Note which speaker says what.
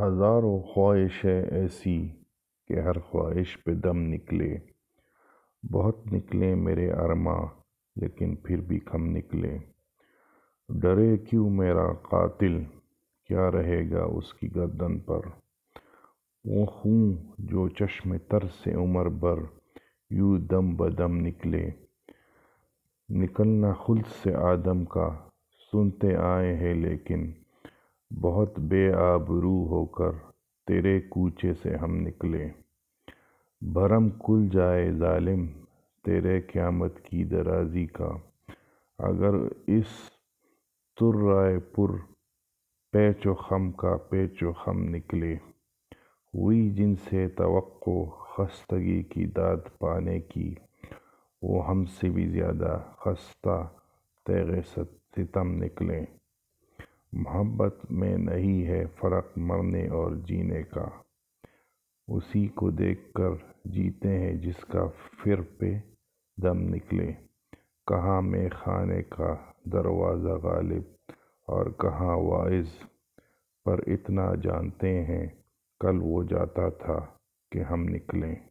Speaker 1: हज़ारों ख्वाहिशें ऐसी कि हर ख्वाहिश पे दम निकले बहुत निकले मेरे अरमा लेकिन फिर भी कम निकले डरे क्यों मेरा कातिल क्या रहेगा उसकी गर्दन पर वो खूँ जो चश्म तर से उम्र भर यूँ दम बदम निकले निकलना खुल से आदम का सुनते आए हैं लेकिन बहुत बेआबरू होकर तेरे कूचे से हम निकले भरम खुल जाए जालिम तेरे क़्यामत की दराजी का अगर इस तुर्राय पुर पेचो खम का पेचो खम निकले हुई जिनसे तो खस्तगी की दाद पाने की वो हमसे भी ज़्यादा खस्ता तेरे सितम निकले मोहब्बत में नहीं है फ़र्क मरने और जीने का उसी को देखकर जीते हैं जिसका फिर पे दम निकले कहाँ में खाने का दरवाज़ा गालिब और कहाँ वाइज पर इतना जानते हैं कल वो जाता था कि हम निकलें